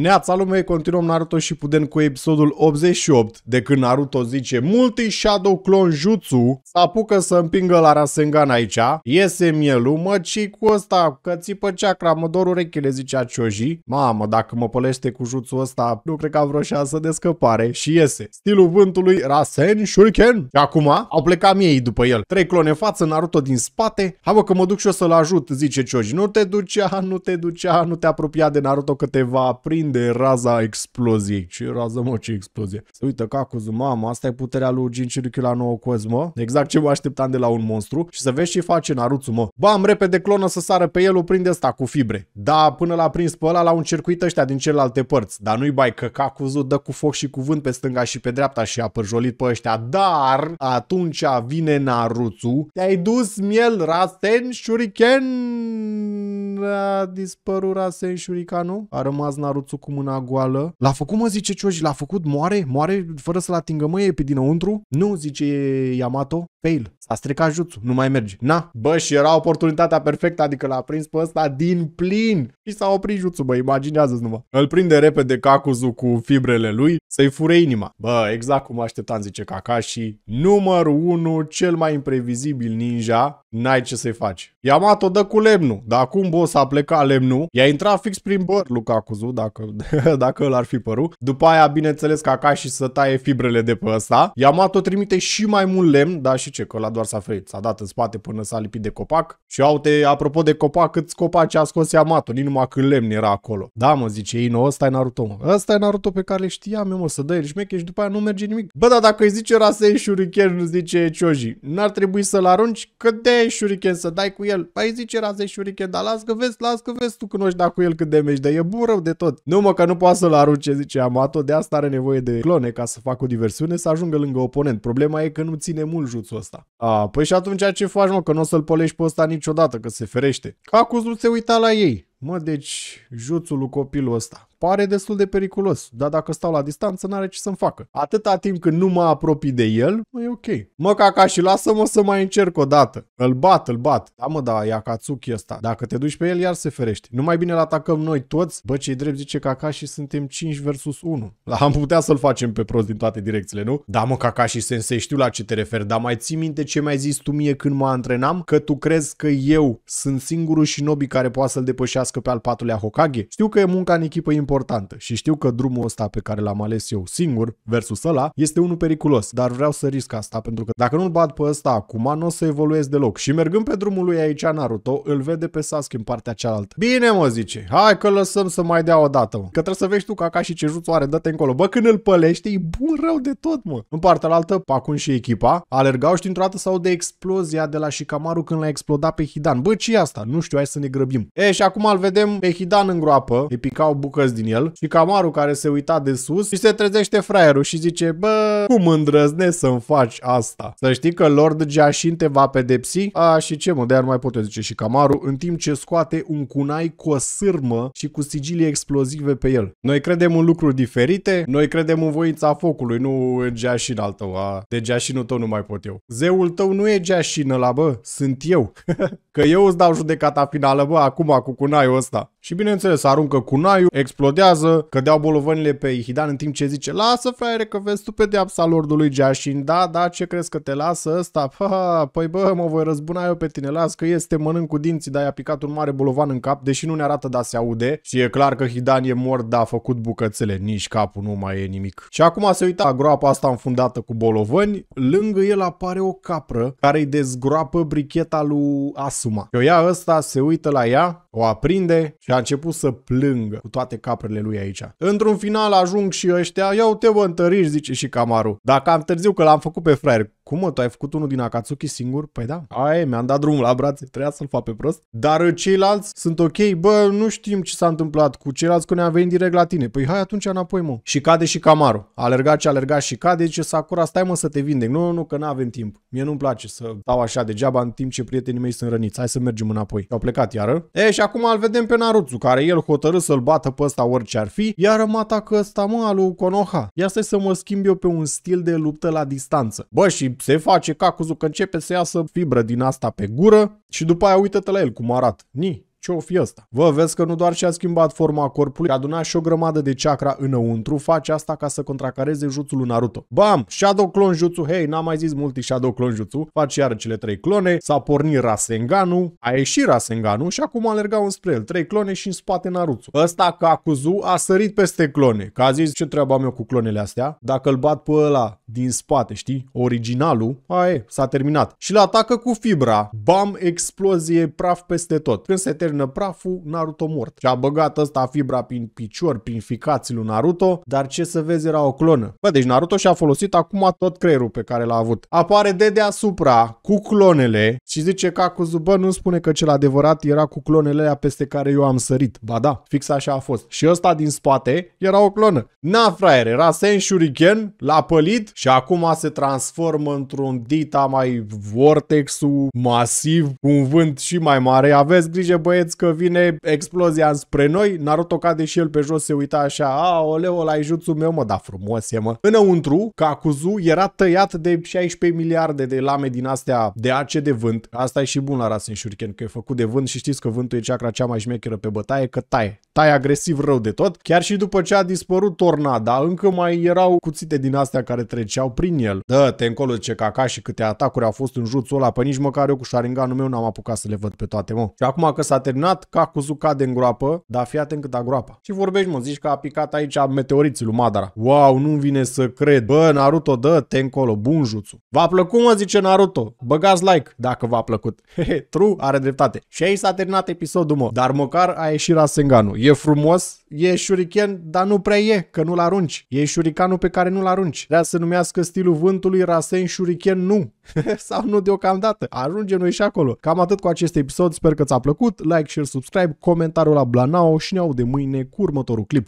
Neața lume, continuăm Naruto și Puden cu episodul 88, de când Naruto zice Multi Shadow Clone Jutsu, s apucă să împingă la Rasengan aici, iese mielul, mă, ce cu ăsta, că țipă ceacra, mă dor urechile, zicea Choji. Mamă, dacă mă pălește cu jutsu ăsta, nu cred că am vreo șansă de scăpare și iese. Stilul vântului Rasen Shuriken. Și acum au plecat miei după el. Trei clone față, Naruto din spate. Hai bă, că mă duc și o să-l ajut, zice Choji. Nu te ducea, nu te ducea, nu te apropia de Naruto că te va apri prinde raza exploziei. Ce rază, mă, ce explozie? Se uită cu mamă, asta e puterea lui Jinchurikyu la nouă cozi, mă. Exact ce mă așteptam de la un monstru. Și să vezi ce face Naruto, mă. Bam, repede clonă să sară pe el, o prinde asta cu fibre. Da, până la prins pe ăla, la un circuit ăștia din celelalte părți. Dar nu-i bai că Kakuzu dă cu foc și cu vânt pe stânga și pe dreapta și a pârjolit pe ăștia. Dar atunci vine Naruto. Te-ai dus miel, Rasen, Shuriken, a dispărut Rasen Shurikanu, a rămas Narutsu cu mâna goală. L-a făcut, mă, zice Cioji, l-a făcut, moare, moare fără să-l atingă, mă, e pe dinăuntru? Nu, zice Yamato, fail, s-a stricat jutsu, nu mai merge. Na, bă, și era oportunitatea perfectă, adică l-a prins pe ăsta din plin și s-a oprit jutsu, bă, imaginează-ți numai. Îl prinde repede Kakuzu cu fibrele lui să-i fure inima. Bă, exact cum așteptam, zice Kakashi, numărul 1, cel mai imprevizibil ninja, n-ai ce să-i faci. Yamato dă cu lemnul, dar acum boss jos, a plecat lemnul. I-a intrat fix prin băr Cuzu, dacă, dacă l-ar fi părut. După aia, bineînțeles, ca și să taie fibrele de pe ăsta. mat-o trimite și mai mult lemn, dar și ce, că la doar s-a ferit. S-a dat în spate până s-a lipit de copac. Și aute, apropo de copac, cât copaci a scos Yamato, nici numai când lemn era acolo. Da, mă, zice nu, ăsta e Naruto, mă. Ăsta e Naruto pe care le știam, mă, să dă el șmeche și după aia nu merge nimic. Bă, dar dacă îi zice Rasei Shuriken, nu zice Choji, n-ar trebui să-l arunci, că de Shuriken să dai cu el. Păi zice Rasei Shuriken, dar las că vezi, las că vezi tu cunoști dacă cu el cât de meci, dar e bun rău de tot. Nu mă că nu poate să-l arunce, zice Amato, de asta are nevoie de clone ca să facă o diversiune, să ajungă lângă oponent. Problema e că nu ține mult juțul ăsta. A, păi și atunci ce faci, mă, că nu o să-l polești pe ăsta niciodată, că se ferește. Acuz nu se uita la ei. Mă, deci, juțul lui copilul ăsta. Pare destul de periculos, dar dacă stau la distanță, n-are ce să-mi facă. Atâta timp când nu mă apropii de el, e ok. Mă, caca și lasă-mă să mai încerc o dată. Îl bat, îl bat. Da, mă, da, Yakatsuki ăsta. Dacă te duci pe el, iar se ferește. Nu mai bine îl atacăm noi toți. Bă, cei drept zice caca și suntem 5 versus 1. Da, am putea să-l facem pe prost din toate direcțiile, nu? Da, mă, caca și sensei, știu la ce te referi, dar mai ții minte ce mai zis tu mie când mă antrenam? Că tu crezi că eu sunt singurul și nobi care poate să-l depășească pe al patrulea Hokage? Știu că e munca în echipă importantă importantă și știu că drumul ăsta pe care l-am ales eu singur versus ăla este unul periculos, dar vreau să risc asta pentru că dacă nu-l bat pe ăsta acum nu o să evoluez deloc și mergând pe drumul lui aici Naruto îl vede pe Sasuke în partea cealaltă. Bine mă zice, hai că lăsăm să mai dea o dată Că trebuie să vezi tu ca și Cejutsu are dă-te încolo. Bă, când îl pălește, e bun rău de tot mă. În partea altă, Pacun și echipa alergau și dintr-o dată sau de explozia de la Shikamaru când l-a explodat pe Hidan. Bă, ce asta? Nu știu, hai să ne grăbim. E, și acum îl vedem pe Hidan în groapă, îi picau bucăți din din el și Camaru care se uita de sus și se trezește fraierul și zice bă, cum îndrăznești să-mi faci asta? Să știi că Lord Jashin te va pedepsi? A, și ce mă, de nu mai pot eu zice și Camaru, în timp ce scoate un cunai cu o sârmă și cu sigilii explozive pe el. Noi credem în lucruri diferite, noi credem în voința focului, nu în Jashin al tău. A, de Jașinul tău nu mai pot eu. Zeul tău nu e Jashin la bă, sunt eu. că eu îți dau judecata finală, bă, acum cu cunaiul ăsta. Și bineînțeles, aruncă cunaiul, explodează explodează, cădeau bolovanile pe Hidan în timp ce zice Lasă fraiere că vezi tu deapsa lordului Jashin, da, da, ce crezi că te lasă ăsta? Ha, ha, păi bă, mă voi răzbuna eu pe tine, las că este mănânc cu dinții, dar i-a picat un mare bolovan în cap, deși nu ne arată, dar se aude și e clar că Hidan e mort, dar a făcut bucățele, nici capul nu mai e nimic. Și acum se uita groapa asta înfundată cu bolovani, lângă el apare o capră care îi dezgroapă bricheta lui Asuma. Și o ia ăsta, se uită la ea, o aprinde și a început să plângă cu toate capul caprele lui aici. Într-un final ajung și ăștia, Iau te vă întăriști, zice și Camaru. Dacă am târziu că l-am făcut pe fraier, cum mă, tu ai făcut unul din Akatsuki singur? Păi da, aia mi-am dat drumul la brațe, trebuia să-l fac pe prost. Dar uh, ceilalți sunt ok, bă, nu știm ce s-a întâmplat cu ceilalți că ne-am venit direct la tine. Păi hai atunci înapoi, mă. Și cade și Camaro. Alerga ce alerga și cade, ce deci, Sakura, stai mă să te vindec. Nu, nu, că nu avem timp. Mie nu-mi place să stau așa degeaba în timp ce prietenii mei sunt răniți. Hai să mergem înapoi. Au plecat iară. E, și acum îl vedem pe Naruto, care el hotărât să-l bată pe ăsta orice ar fi, iar mă atacă ăsta, mă, alu Konoha. Ia să mă schimb eu pe un stil de luptă la distanță. Bă, și se face cu că începe să iasă fibră din asta pe gură și după aia uită-te la el cum arată. Ni, ce-o fi asta? Vă vezi că nu doar și-a schimbat forma corpului, a adunat și o grămadă de chakra înăuntru, face asta ca să contracareze jutsul lui Naruto. Bam! Shadow Clone Jutsu, hei, n-am mai zis multi Shadow Clone Jutsu, face iar cele trei clone, s-a pornit Rasenganu, a ieșit Rasenganu și acum alergau înspre el, trei clone și în spate Naruto. Ăsta Kakuzu a sărit peste clone, că a zis ce treaba am eu cu clonele astea, dacă îl bat pe ăla din spate, știi, originalul, aia s-a terminat. Și l atacă cu fibra, bam, explozie, praf peste tot. Când se termină praful, Naruto mort. Și a băgat ăsta fibra prin picior, prin ficații lui Naruto, dar ce să vezi era o clonă. Bă, deci Naruto și-a folosit acum tot creierul pe care l-a avut. Apare de deasupra cu clonele și zice că Akuzuba nu spune că cel adevărat era cu clonele alea peste care eu am sărit. Ba da, fix așa a fost. Și ăsta din spate era o clonă. Na, fraier, era Sen Shuriken, l-a pălit și acum se transformă într-un dita mai vortexul, masiv, cu un vânt și mai mare. Aveți grijă, băieți, credeți că vine explozia spre noi, Naruto cade și el pe jos, se uita așa, a, oleo, la jutsu meu, mă, da frumos e, mă. Înăuntru, Kakuzu era tăiat de 16 miliarde de lame din astea de ace de vânt. Asta e și bun la Rasen Shuriken, că e făcut de vânt și știți că vântul e chakra cea mai șmecheră pe bătaie, că taie tai agresiv rău de tot. Chiar și după ce a dispărut tornada, încă mai erau cuțite din astea care treceau prin el. Da, te încolo ce caca și câte atacuri au fost în juțul ăla, pe nici măcar eu cu șaringanul meu n-am apucat să le văd pe toate, mă. Și acum că s-a terminat, cu cade în groapă, dar fii atent cât a groapa. Și vorbești, mă, zici că a picat aici meteoriții lui Madara. Wow, nu-mi vine să cred. Bă, Naruto, dă te încolo, bun juțu. V-a plăcut, mă, zice Naruto. Băgați like dacă v-a plăcut. Hehe, true, are dreptate. Și aici s-a terminat episodul, mă. Dar măcar a ieșit Rasenganul. E frumos, e șurichen, dar nu prea e, că nu-l arunci. E șuricanul pe care nu-l arunci. Vrea să numească stilul vântului Rasen șurichen nu. Sau nu deocamdată. Ajungem noi și acolo. Cam atât cu acest episod. Sper că ți-a plăcut. Like, share, subscribe, comentariul la Blanao și ne de mâine cu următorul clip.